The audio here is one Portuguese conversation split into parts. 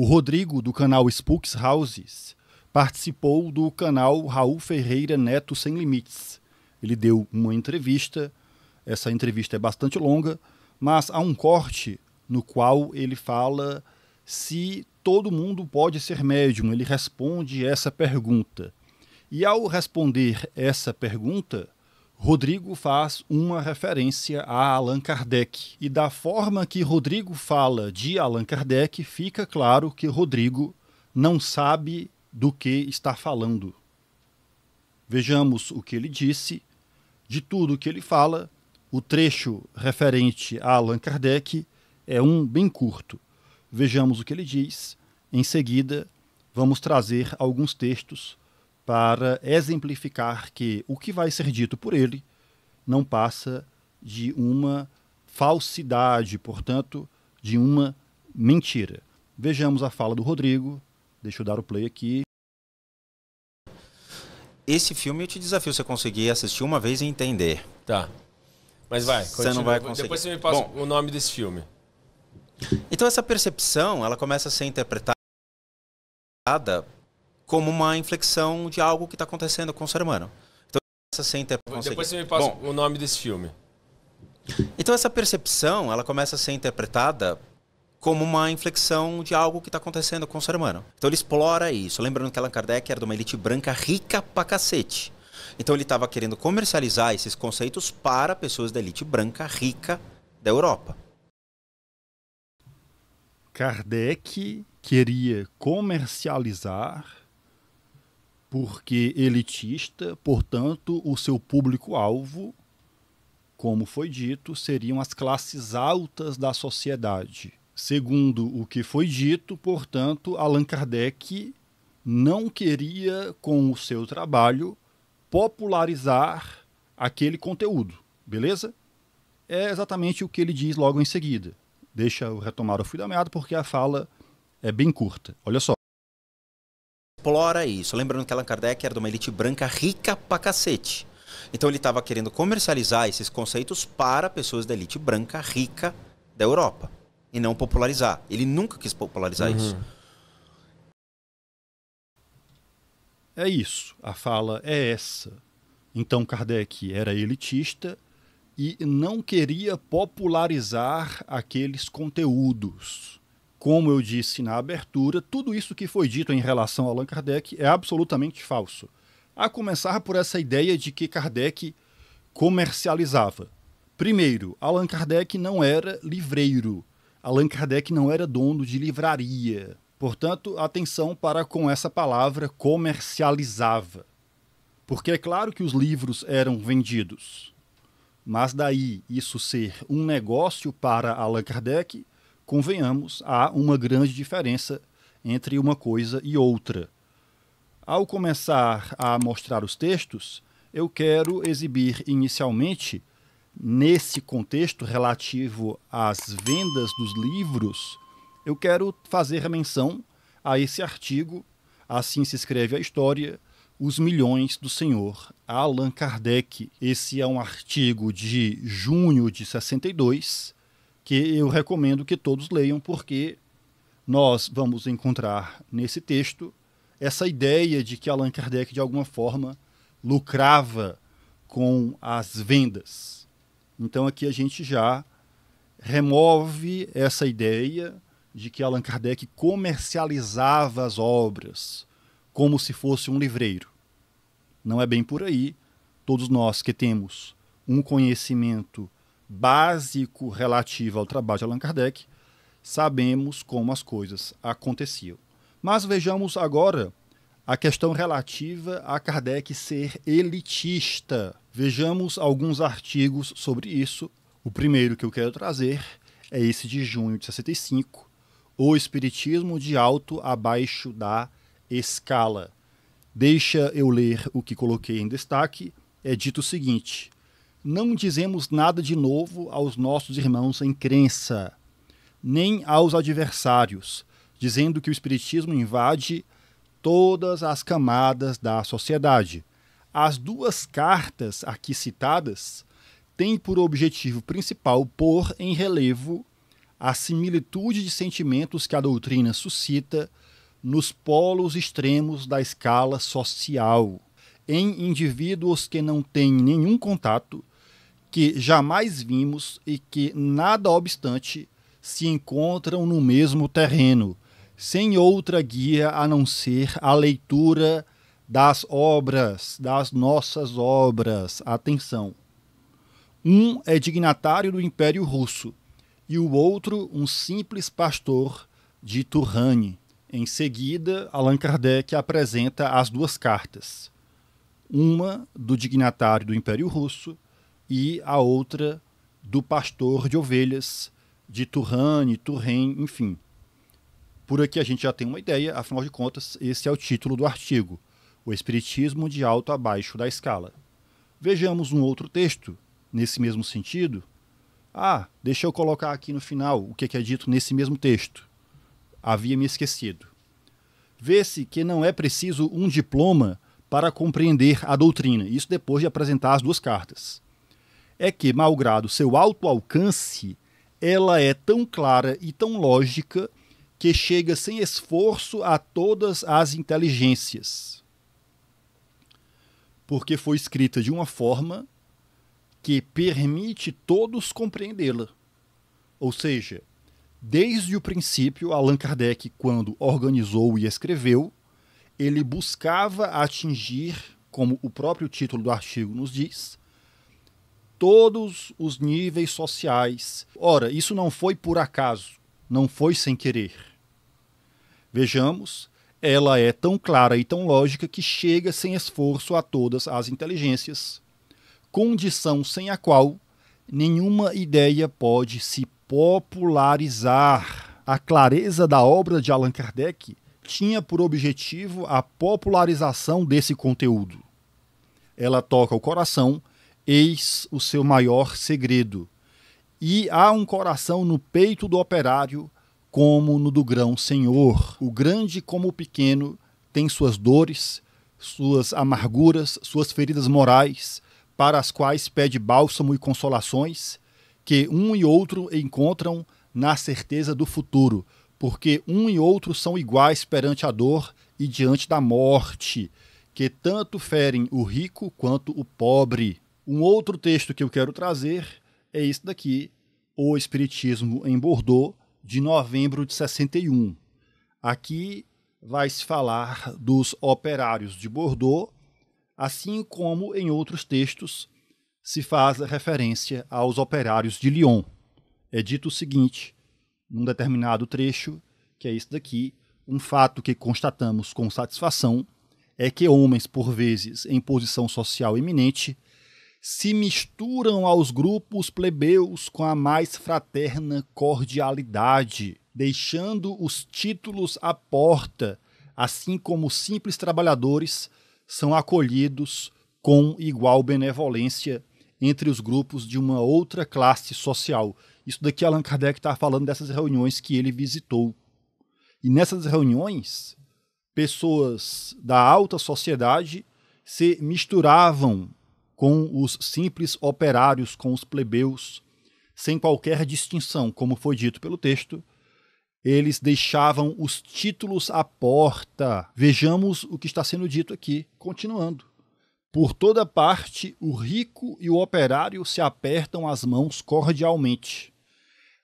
O Rodrigo, do canal Spooks Houses, participou do canal Raul Ferreira Neto Sem Limites. Ele deu uma entrevista, essa entrevista é bastante longa, mas há um corte no qual ele fala se todo mundo pode ser médium. Ele responde essa pergunta. E ao responder essa pergunta, Rodrigo faz uma referência a Allan Kardec. E da forma que Rodrigo fala de Allan Kardec, fica claro que Rodrigo não sabe do que está falando. Vejamos o que ele disse. De tudo o que ele fala, o trecho referente a Allan Kardec é um bem curto. Vejamos o que ele diz. Em seguida, vamos trazer alguns textos para exemplificar que o que vai ser dito por ele não passa de uma falsidade, portanto, de uma mentira. Vejamos a fala do Rodrigo. Deixa eu dar o play aqui. Esse filme eu te desafio você conseguir assistir uma vez e entender. Tá. Mas vai, você não vai conseguir. Depois você me passa Bom, o nome desse filme. Então essa percepção, ela começa a ser interpretada como uma inflexão de algo que está acontecendo com o ser humano. Então, essa sem ter é Depois você me passa Bom, o nome desse filme. Então, essa percepção, ela começa a ser interpretada como uma inflexão de algo que está acontecendo com o ser humano. Então, ele explora isso. Lembrando que Allan Kardec era de uma elite branca rica pra cacete. Então, ele estava querendo comercializar esses conceitos para pessoas da elite branca rica da Europa. Kardec queria comercializar porque elitista, portanto, o seu público-alvo, como foi dito, seriam as classes altas da sociedade. Segundo o que foi dito, portanto, Allan Kardec não queria, com o seu trabalho, popularizar aquele conteúdo, beleza? É exatamente o que ele diz logo em seguida. Deixa eu retomar o fio da meada porque a fala é bem curta. Olha só explora isso. Lembrando que Allan Kardec era de uma elite branca rica pra cacete. Então ele estava querendo comercializar esses conceitos para pessoas da elite branca rica da Europa e não popularizar. Ele nunca quis popularizar uhum. isso. É isso. A fala é essa. Então Kardec era elitista e não queria popularizar aqueles conteúdos como eu disse na abertura, tudo isso que foi dito em relação a Allan Kardec é absolutamente falso. A começar por essa ideia de que Kardec comercializava. Primeiro, Allan Kardec não era livreiro. Allan Kardec não era dono de livraria. Portanto, atenção para com essa palavra comercializava. Porque é claro que os livros eram vendidos. Mas daí isso ser um negócio para Allan Kardec, convenhamos, há uma grande diferença entre uma coisa e outra. Ao começar a mostrar os textos, eu quero exibir inicialmente, nesse contexto relativo às vendas dos livros, eu quero fazer menção a esse artigo, assim se escreve a história, Os Milhões do Senhor, Allan Kardec. Esse é um artigo de junho de 62 que eu recomendo que todos leiam, porque nós vamos encontrar nesse texto essa ideia de que Allan Kardec, de alguma forma, lucrava com as vendas. Então aqui a gente já remove essa ideia de que Allan Kardec comercializava as obras como se fosse um livreiro. Não é bem por aí. Todos nós que temos um conhecimento básico relativo ao trabalho de Allan Kardec, sabemos como as coisas aconteciam. Mas vejamos agora a questão relativa a Kardec ser elitista. Vejamos alguns artigos sobre isso. O primeiro que eu quero trazer é esse de junho de 65, O Espiritismo de Alto Abaixo da Escala. Deixa eu ler o que coloquei em destaque. É dito o seguinte: não dizemos nada de novo aos nossos irmãos em crença, nem aos adversários, dizendo que o Espiritismo invade todas as camadas da sociedade. As duas cartas aqui citadas têm por objetivo principal pôr em relevo a similitude de sentimentos que a doutrina suscita nos polos extremos da escala social, em indivíduos que não têm nenhum contato que jamais vimos e que, nada obstante, se encontram no mesmo terreno, sem outra guia a não ser a leitura das obras, das nossas obras. Atenção! Um é dignatário do Império Russo e o outro um simples pastor de Turrani. Em seguida, Allan Kardec apresenta as duas cartas. Uma do dignatário do Império Russo e a outra do pastor de ovelhas, de Turrane, Turren, enfim. Por aqui a gente já tem uma ideia, afinal de contas, esse é o título do artigo: O Espiritismo de Alto a Baixo da Escala. Vejamos um outro texto, nesse mesmo sentido. Ah, deixa eu colocar aqui no final o que é dito nesse mesmo texto. Havia me esquecido. Vê-se que não é preciso um diploma para compreender a doutrina, isso depois de apresentar as duas cartas é que, malgrado seu alto alcance, ela é tão clara e tão lógica que chega sem esforço a todas as inteligências. Porque foi escrita de uma forma que permite todos compreendê-la. Ou seja, desde o princípio, Allan Kardec, quando organizou e escreveu, ele buscava atingir, como o próprio título do artigo nos diz, todos os níveis sociais. Ora, isso não foi por acaso, não foi sem querer. Vejamos, ela é tão clara e tão lógica que chega sem esforço a todas as inteligências, condição sem a qual nenhuma ideia pode se popularizar. A clareza da obra de Allan Kardec tinha por objetivo a popularização desse conteúdo. Ela toca o coração eis o seu maior segredo. E há um coração no peito do operário, como no do grão senhor. O grande como o pequeno tem suas dores, suas amarguras, suas feridas morais, para as quais pede bálsamo e consolações, que um e outro encontram na certeza do futuro, porque um e outro são iguais perante a dor e diante da morte, que tanto ferem o rico quanto o pobre. Um outro texto que eu quero trazer é esse daqui, O Espiritismo em Bordeaux, de novembro de 61. Aqui vai se falar dos operários de Bordeaux, assim como em outros textos se faz referência aos operários de Lyon. É dito o seguinte, num determinado trecho, que é isso daqui, um fato que constatamos com satisfação é que homens, por vezes em posição social eminente, se misturam aos grupos plebeus com a mais fraterna cordialidade, deixando os títulos à porta, assim como simples trabalhadores são acolhidos com igual benevolência entre os grupos de uma outra classe social. Isso daqui Allan Kardec está falando dessas reuniões que ele visitou. E nessas reuniões, pessoas da alta sociedade se misturavam com os simples operários, com os plebeus, sem qualquer distinção, como foi dito pelo texto, eles deixavam os títulos à porta. Vejamos o que está sendo dito aqui, continuando. Por toda parte, o rico e o operário se apertam as mãos cordialmente.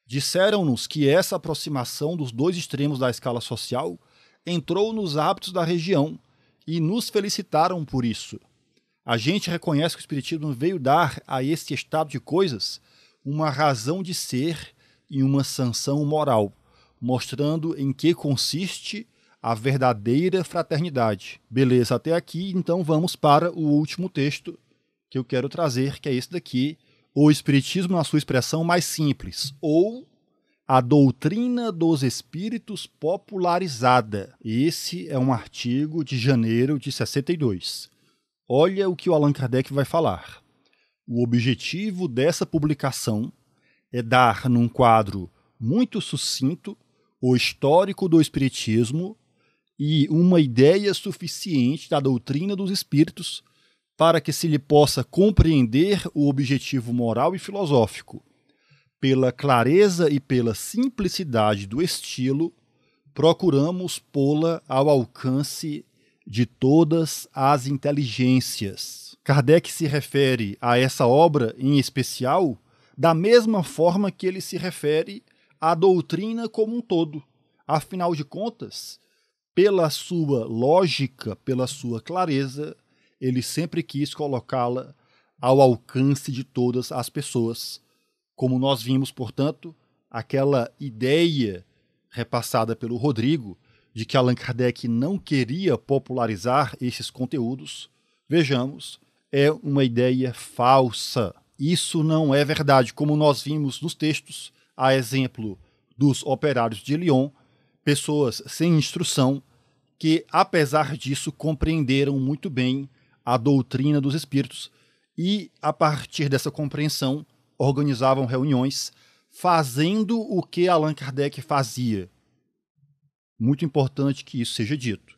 Disseram-nos que essa aproximação dos dois extremos da escala social entrou nos hábitos da região e nos felicitaram por isso. A gente reconhece que o Espiritismo veio dar a este estado de coisas uma razão de ser e uma sanção moral, mostrando em que consiste a verdadeira fraternidade. Beleza, até aqui, então vamos para o último texto que eu quero trazer, que é esse daqui, O Espiritismo na sua expressão mais simples, ou a Doutrina dos Espíritos Popularizada. Esse é um artigo de janeiro de 62. Olha o que o Allan Kardec vai falar. O objetivo dessa publicação é dar, num quadro muito sucinto, o histórico do Espiritismo e uma ideia suficiente da doutrina dos Espíritos para que se lhe possa compreender o objetivo moral e filosófico. Pela clareza e pela simplicidade do estilo, procuramos pô-la ao alcance de todas as inteligências. Kardec se refere a essa obra em especial da mesma forma que ele se refere à doutrina como um todo. Afinal de contas, pela sua lógica, pela sua clareza, ele sempre quis colocá-la ao alcance de todas as pessoas. Como nós vimos, portanto, aquela ideia repassada pelo Rodrigo de que Allan Kardec não queria popularizar esses conteúdos, vejamos, é uma ideia falsa. Isso não é verdade, como nós vimos nos textos, a exemplo dos operários de Lyon, pessoas sem instrução que, apesar disso, compreenderam muito bem a doutrina dos espíritos e, a partir dessa compreensão, organizavam reuniões fazendo o que Allan Kardec fazia, muito importante que isso seja dito,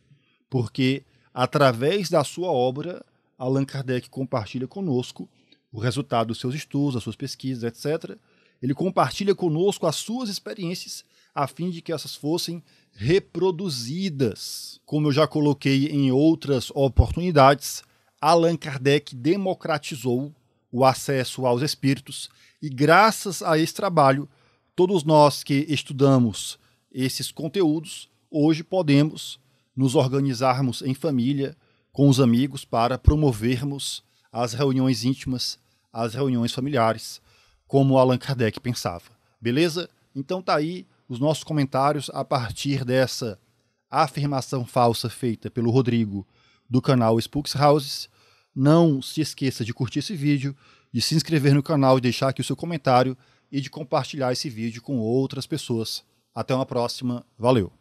porque através da sua obra, Allan Kardec compartilha conosco o resultado dos seus estudos, das suas pesquisas, etc. Ele compartilha conosco as suas experiências a fim de que essas fossem reproduzidas. Como eu já coloquei em outras oportunidades, Allan Kardec democratizou o acesso aos espíritos e graças a esse trabalho, todos nós que estudamos esses conteúdos hoje podemos nos organizarmos em família, com os amigos, para promovermos as reuniões íntimas, as reuniões familiares, como Allan Kardec pensava. Beleza? Então tá aí os nossos comentários a partir dessa afirmação falsa feita pelo Rodrigo do canal Spooks Houses. Não se esqueça de curtir esse vídeo, de se inscrever no canal, e deixar aqui o seu comentário e de compartilhar esse vídeo com outras pessoas. Até uma próxima, valeu!